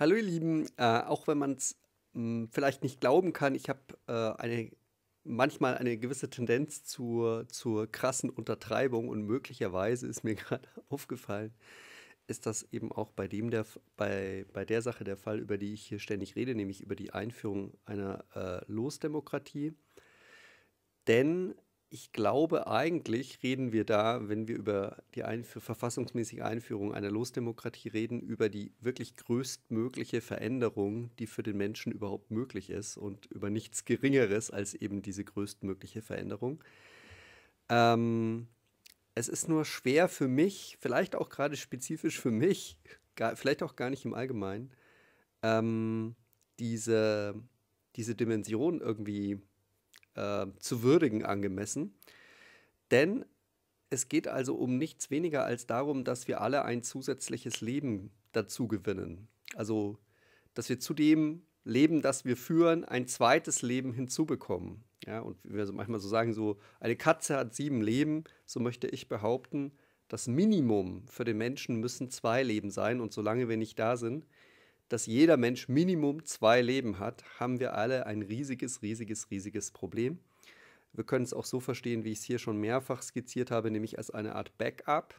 Hallo ihr Lieben, äh, auch wenn man es hm, vielleicht nicht glauben kann, ich habe äh, eine, manchmal eine gewisse Tendenz zur, zur krassen Untertreibung und möglicherweise ist mir gerade aufgefallen, ist das eben auch bei, dem der, bei, bei der Sache der Fall, über die ich hier ständig rede, nämlich über die Einführung einer äh, Losdemokratie. Denn ich glaube, eigentlich reden wir da, wenn wir über die Einf verfassungsmäßige Einführung einer Losdemokratie reden, über die wirklich größtmögliche Veränderung, die für den Menschen überhaupt möglich ist und über nichts Geringeres als eben diese größtmögliche Veränderung. Ähm, es ist nur schwer für mich, vielleicht auch gerade spezifisch für mich, gar, vielleicht auch gar nicht im Allgemeinen, ähm, diese, diese Dimension irgendwie äh, zu würdigen angemessen. Denn es geht also um nichts weniger als darum, dass wir alle ein zusätzliches Leben dazu gewinnen. Also, dass wir zu dem Leben, das wir führen, ein zweites Leben hinzubekommen. Ja, und wie wir manchmal so sagen, so eine Katze hat sieben Leben, so möchte ich behaupten, das Minimum für den Menschen müssen zwei Leben sein. Und solange wir nicht da sind, dass jeder Mensch Minimum zwei Leben hat, haben wir alle ein riesiges, riesiges, riesiges Problem. Wir können es auch so verstehen, wie ich es hier schon mehrfach skizziert habe, nämlich als eine Art Backup.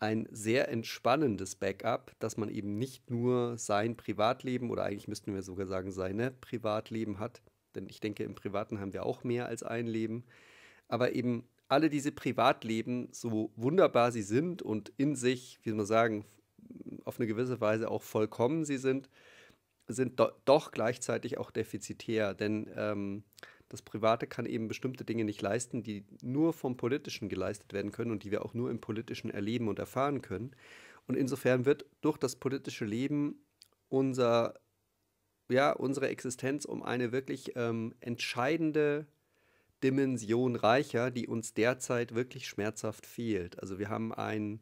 Ein sehr entspannendes Backup, dass man eben nicht nur sein Privatleben oder eigentlich müssten wir sogar sagen, seine Privatleben hat. Denn ich denke, im Privaten haben wir auch mehr als ein Leben. Aber eben alle diese Privatleben, so wunderbar sie sind und in sich, wie soll man sagen, auf eine gewisse Weise auch vollkommen sie sind, sind do doch gleichzeitig auch defizitär. Denn ähm, das Private kann eben bestimmte Dinge nicht leisten, die nur vom Politischen geleistet werden können und die wir auch nur im Politischen erleben und erfahren können. Und insofern wird durch das politische Leben unser, ja, unsere Existenz um eine wirklich ähm, entscheidende Dimension reicher, die uns derzeit wirklich schmerzhaft fehlt. Also wir haben ein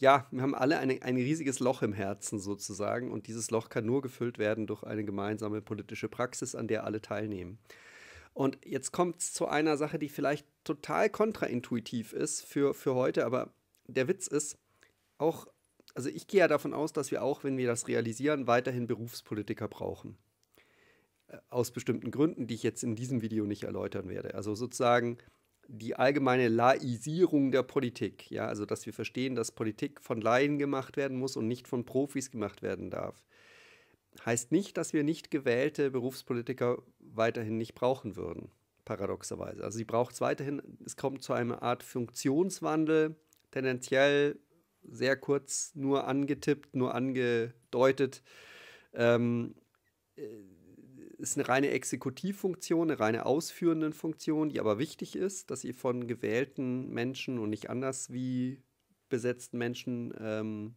ja, wir haben alle eine, ein riesiges Loch im Herzen sozusagen und dieses Loch kann nur gefüllt werden durch eine gemeinsame politische Praxis, an der alle teilnehmen. Und jetzt kommt es zu einer Sache, die vielleicht total kontraintuitiv ist für, für heute, aber der Witz ist, auch, also ich gehe ja davon aus, dass wir auch, wenn wir das realisieren, weiterhin Berufspolitiker brauchen. Äh, aus bestimmten Gründen, die ich jetzt in diesem Video nicht erläutern werde. Also sozusagen, die allgemeine Laisierung der Politik. Ja? Also, dass wir verstehen, dass Politik von Laien gemacht werden muss und nicht von Profis gemacht werden darf. Heißt nicht, dass wir nicht gewählte Berufspolitiker weiterhin nicht brauchen würden, paradoxerweise. Also sie braucht es weiterhin, es kommt zu einer Art Funktionswandel, tendenziell sehr kurz nur angetippt, nur angedeutet. Ähm, äh, ist eine reine Exekutivfunktion, eine reine ausführende Funktion, die aber wichtig ist, dass sie von gewählten Menschen und nicht anders wie besetzten Menschen ähm,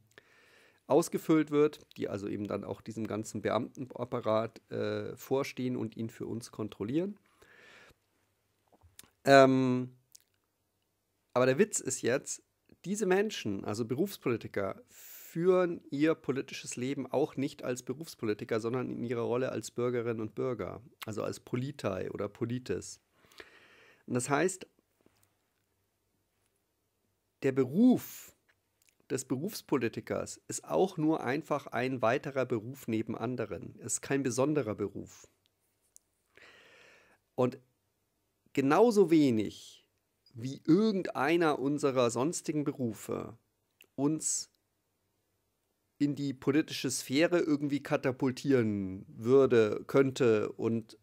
ausgefüllt wird, die also eben dann auch diesem ganzen Beamtenapparat äh, vorstehen und ihn für uns kontrollieren. Ähm, aber der Witz ist jetzt, diese Menschen, also Berufspolitiker, führen ihr politisches Leben auch nicht als Berufspolitiker, sondern in ihrer Rolle als Bürgerinnen und Bürger, also als Politei oder Politis. Und das heißt, der Beruf des Berufspolitikers ist auch nur einfach ein weiterer Beruf neben anderen. Es ist kein besonderer Beruf. Und genauso wenig wie irgendeiner unserer sonstigen Berufe uns in die politische Sphäre irgendwie katapultieren würde, könnte und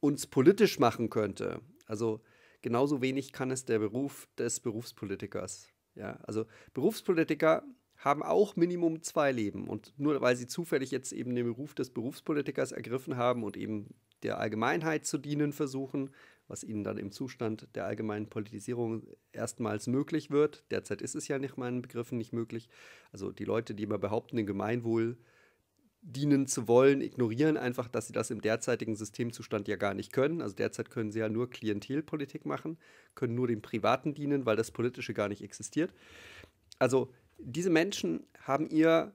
uns politisch machen könnte. Also genauso wenig kann es der Beruf des Berufspolitikers. Ja, also Berufspolitiker haben auch Minimum zwei Leben. Und nur weil sie zufällig jetzt eben den Beruf des Berufspolitikers ergriffen haben und eben der Allgemeinheit zu dienen versuchen, was ihnen dann im Zustand der allgemeinen Politisierung erstmals möglich wird. Derzeit ist es ja nicht meinen Begriffen nicht möglich. Also die Leute, die immer behaupten, dem Gemeinwohl dienen zu wollen, ignorieren einfach, dass sie das im derzeitigen Systemzustand ja gar nicht können. Also derzeit können sie ja nur Klientelpolitik machen, können nur dem Privaten dienen, weil das Politische gar nicht existiert. Also diese Menschen haben ihr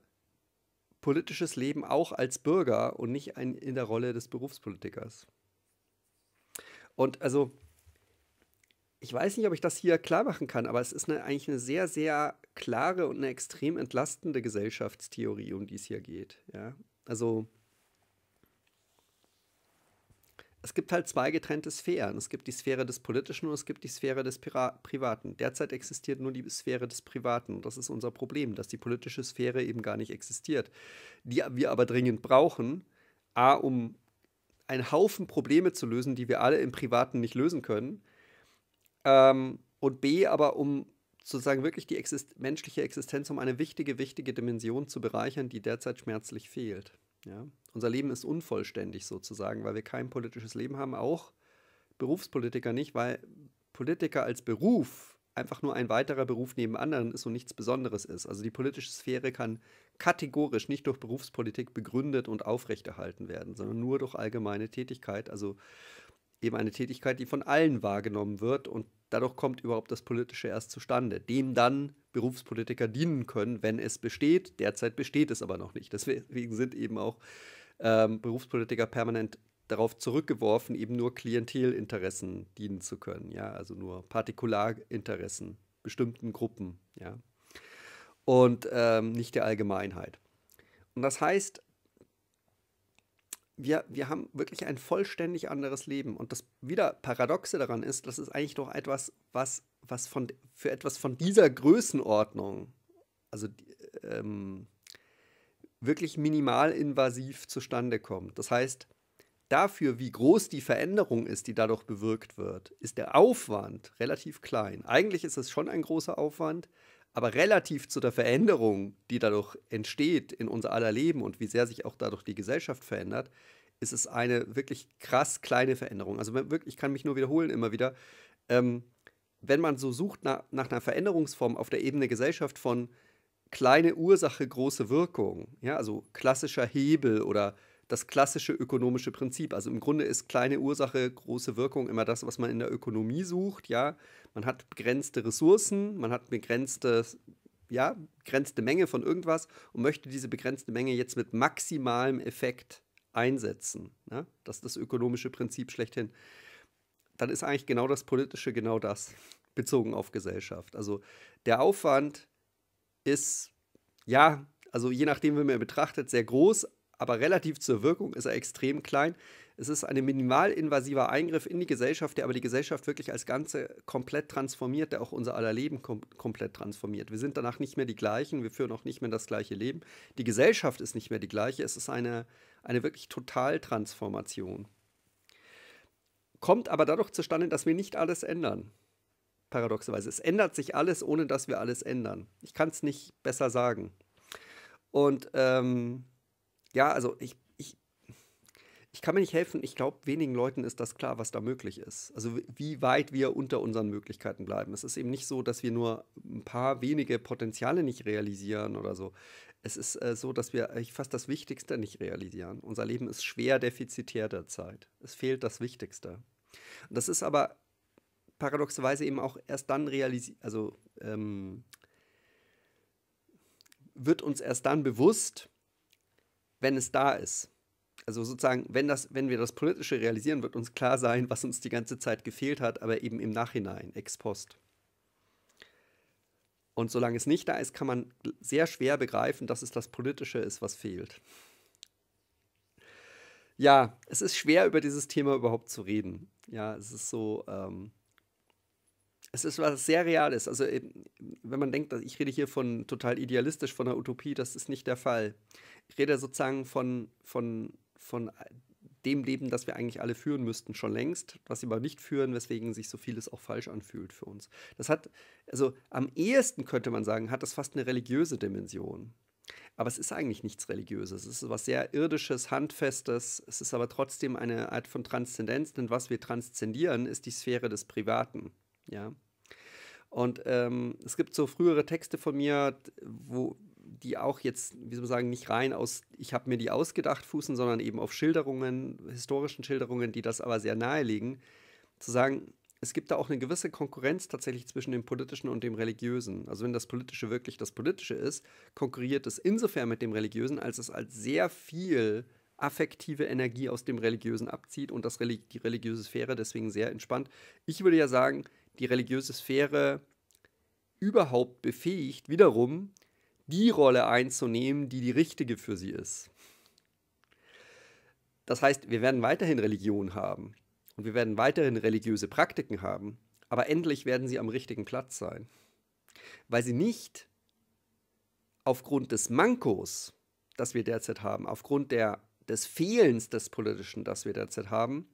politisches Leben auch als Bürger und nicht in der Rolle des Berufspolitikers. Und also, ich weiß nicht, ob ich das hier klar machen kann, aber es ist eine, eigentlich eine sehr, sehr klare und eine extrem entlastende Gesellschaftstheorie, um die es hier geht. Ja? Also, es gibt halt zwei getrennte Sphären. Es gibt die Sphäre des Politischen und es gibt die Sphäre des Pira Privaten. Derzeit existiert nur die Sphäre des Privaten. Und das ist unser Problem, dass die politische Sphäre eben gar nicht existiert, die wir aber dringend brauchen, a, um einen Haufen Probleme zu lösen, die wir alle im Privaten nicht lösen können. Ähm, und B, aber um sozusagen wirklich die Exist menschliche Existenz, um eine wichtige, wichtige Dimension zu bereichern, die derzeit schmerzlich fehlt. Ja? Unser Leben ist unvollständig sozusagen, weil wir kein politisches Leben haben, auch Berufspolitiker nicht, weil Politiker als Beruf einfach nur ein weiterer Beruf neben anderen ist und nichts Besonderes ist. Also die politische Sphäre kann kategorisch nicht durch Berufspolitik begründet und aufrechterhalten werden, sondern nur durch allgemeine Tätigkeit, also eben eine Tätigkeit, die von allen wahrgenommen wird und dadurch kommt überhaupt das Politische erst zustande, dem dann Berufspolitiker dienen können, wenn es besteht. Derzeit besteht es aber noch nicht. Deswegen sind eben auch ähm, Berufspolitiker permanent darauf zurückgeworfen, eben nur Klientelinteressen dienen zu können, ja, also nur Partikularinteressen, bestimmten Gruppen, ja, und ähm, nicht der Allgemeinheit. Und das heißt, wir, wir haben wirklich ein vollständig anderes Leben. Und das wieder Paradoxe daran ist, das ist eigentlich doch etwas, was, was von, für etwas von dieser Größenordnung, also ähm, wirklich minimalinvasiv zustande kommt. Das heißt, dafür, wie groß die Veränderung ist, die dadurch bewirkt wird, ist der Aufwand relativ klein. Eigentlich ist es schon ein großer Aufwand, aber relativ zu der Veränderung, die dadurch entsteht in unser aller Leben und wie sehr sich auch dadurch die Gesellschaft verändert, ist es eine wirklich krass kleine Veränderung. Also wirklich, ich kann mich nur wiederholen immer wieder. Ähm, wenn man so sucht nach, nach einer Veränderungsform auf der Ebene Gesellschaft von kleine Ursache, große Wirkung, ja, also klassischer Hebel oder das klassische ökonomische Prinzip. Also im Grunde ist kleine Ursache, große Wirkung immer das, was man in der Ökonomie sucht. Ja, man hat begrenzte Ressourcen, man hat begrenzte, ja, begrenzte Menge von irgendwas und möchte diese begrenzte Menge jetzt mit maximalem Effekt einsetzen. Ja? Ne? Das ist das ökonomische Prinzip schlechthin. Dann ist eigentlich genau das Politische genau das, bezogen auf Gesellschaft. Also der Aufwand ist, ja, also je nachdem, wie man betrachtet, sehr groß, aber relativ zur Wirkung ist er extrem klein. Es ist ein minimalinvasiver Eingriff in die Gesellschaft, der aber die Gesellschaft wirklich als Ganze komplett transformiert, der auch unser aller Leben kom komplett transformiert. Wir sind danach nicht mehr die gleichen, wir führen auch nicht mehr das gleiche Leben. Die Gesellschaft ist nicht mehr die gleiche, es ist eine, eine wirklich Totaltransformation. Kommt aber dadurch zustande, dass wir nicht alles ändern. Paradoxerweise. Es ändert sich alles, ohne dass wir alles ändern. Ich kann es nicht besser sagen. Und ähm, ja, also ich, ich, ich kann mir nicht helfen. Ich glaube, wenigen Leuten ist das klar, was da möglich ist. Also wie weit wir unter unseren Möglichkeiten bleiben. Es ist eben nicht so, dass wir nur ein paar wenige Potenziale nicht realisieren oder so. Es ist äh, so, dass wir eigentlich fast das Wichtigste nicht realisieren. Unser Leben ist schwer defizitär derzeit. Es fehlt das Wichtigste. Und das ist aber paradoxerweise eben auch erst dann realisiert, also ähm, wird uns erst dann bewusst, wenn es da ist. Also sozusagen, wenn, das, wenn wir das Politische realisieren, wird uns klar sein, was uns die ganze Zeit gefehlt hat, aber eben im Nachhinein, ex post. Und solange es nicht da ist, kann man sehr schwer begreifen, dass es das Politische ist, was fehlt. Ja, es ist schwer, über dieses Thema überhaupt zu reden. Ja, es ist so, ähm, es ist was sehr Reales. Also ähm, wenn man denkt, dass ich rede hier von total idealistisch, von einer Utopie, das ist nicht der Fall. Ich rede sozusagen von, von, von dem Leben, das wir eigentlich alle führen müssten, schon längst, was sie aber nicht führen, weswegen sich so vieles auch falsch anfühlt für uns. Das hat, also am ehesten könnte man sagen, hat das fast eine religiöse Dimension. Aber es ist eigentlich nichts Religiöses. Es ist was sehr Irdisches, Handfestes. Es ist aber trotzdem eine Art von Transzendenz, denn was wir transzendieren, ist die Sphäre des Privaten. Ja. Und ähm, es gibt so frühere Texte von mir, wo die auch jetzt, wie soll man sagen, nicht rein aus, ich habe mir die ausgedacht fußen, sondern eben auf Schilderungen, historischen Schilderungen, die das aber sehr nahelegen, zu sagen, es gibt da auch eine gewisse Konkurrenz tatsächlich zwischen dem Politischen und dem Religiösen. Also wenn das Politische wirklich das Politische ist, konkurriert es insofern mit dem Religiösen, als es als sehr viel affektive Energie aus dem Religiösen abzieht und das Religi die religiöse Sphäre deswegen sehr entspannt. Ich würde ja sagen, die religiöse Sphäre überhaupt befähigt, wiederum die Rolle einzunehmen, die die richtige für sie ist. Das heißt, wir werden weiterhin Religion haben und wir werden weiterhin religiöse Praktiken haben, aber endlich werden sie am richtigen Platz sein, weil sie nicht aufgrund des Mankos, das wir derzeit haben, aufgrund der, des Fehlens des Politischen, das wir derzeit haben,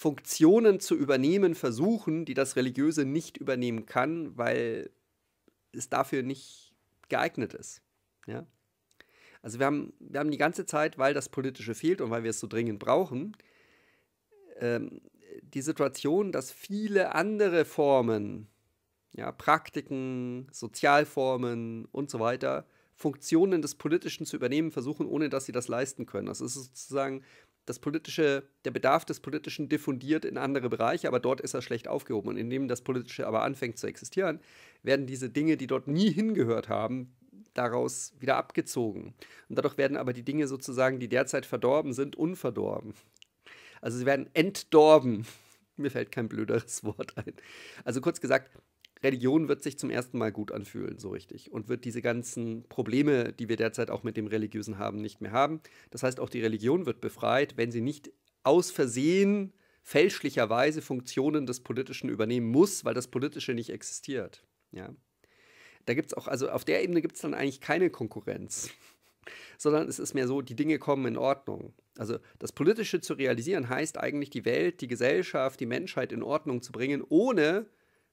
Funktionen zu übernehmen versuchen, die das Religiöse nicht übernehmen kann, weil es dafür nicht geeignet ist. Ja? Also wir haben, wir haben die ganze Zeit, weil das Politische fehlt und weil wir es so dringend brauchen, ähm, die Situation, dass viele andere Formen, ja, Praktiken, Sozialformen und so weiter, Funktionen des Politischen zu übernehmen versuchen, ohne dass sie das leisten können. Das ist sozusagen das politische, der Bedarf des Politischen diffundiert in andere Bereiche, aber dort ist er schlecht aufgehoben. Und indem das Politische aber anfängt zu existieren, werden diese Dinge, die dort nie hingehört haben, daraus wieder abgezogen. Und dadurch werden aber die Dinge sozusagen, die derzeit verdorben sind, unverdorben. Also sie werden entdorben. Mir fällt kein blöderes Wort ein. Also kurz gesagt, Religion wird sich zum ersten Mal gut anfühlen, so richtig. Und wird diese ganzen Probleme, die wir derzeit auch mit dem Religiösen haben, nicht mehr haben. Das heißt, auch die Religion wird befreit, wenn sie nicht aus Versehen fälschlicherweise Funktionen des Politischen übernehmen muss, weil das Politische nicht existiert. Ja. Da gibt es auch, also auf der Ebene gibt es dann eigentlich keine Konkurrenz, sondern es ist mehr so, die Dinge kommen in Ordnung. Also das Politische zu realisieren heißt eigentlich, die Welt, die Gesellschaft, die Menschheit in Ordnung zu bringen, ohne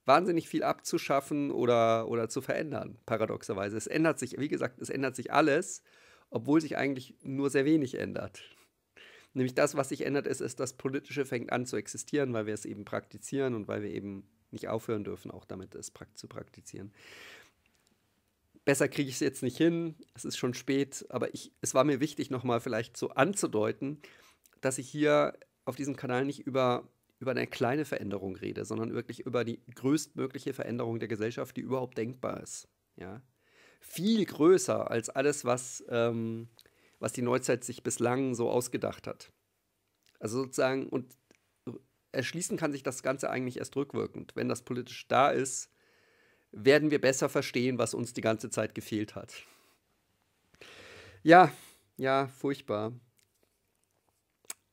wahnsinnig viel abzuschaffen oder, oder zu verändern, paradoxerweise. Es ändert sich, wie gesagt, es ändert sich alles, obwohl sich eigentlich nur sehr wenig ändert. Nämlich das, was sich ändert, ist, ist, das Politische fängt an zu existieren, weil wir es eben praktizieren und weil wir eben nicht aufhören dürfen, auch damit es zu praktizieren. Besser kriege ich es jetzt nicht hin, es ist schon spät, aber ich, es war mir wichtig, nochmal vielleicht so anzudeuten, dass ich hier auf diesem Kanal nicht über über eine kleine Veränderung rede, sondern wirklich über die größtmögliche Veränderung der Gesellschaft, die überhaupt denkbar ist. Ja? Viel größer als alles, was, ähm, was die Neuzeit sich bislang so ausgedacht hat. Also sozusagen, und erschließen kann sich das Ganze eigentlich erst rückwirkend. Wenn das politisch da ist, werden wir besser verstehen, was uns die ganze Zeit gefehlt hat. Ja, ja, furchtbar.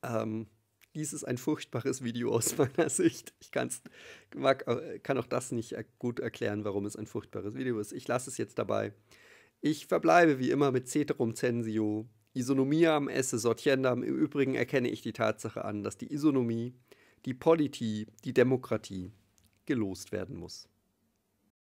Ähm, dies ist ein furchtbares Video aus meiner Sicht. Ich kann's, mag, äh, kann auch das nicht äh, gut erklären, warum es ein furchtbares Video ist. Ich lasse es jetzt dabei. Ich verbleibe wie immer mit Ceterum Censio. Isonomiam esse sortiendam. Im Übrigen erkenne ich die Tatsache an, dass die Isonomie, die Politie, die Demokratie gelost werden muss.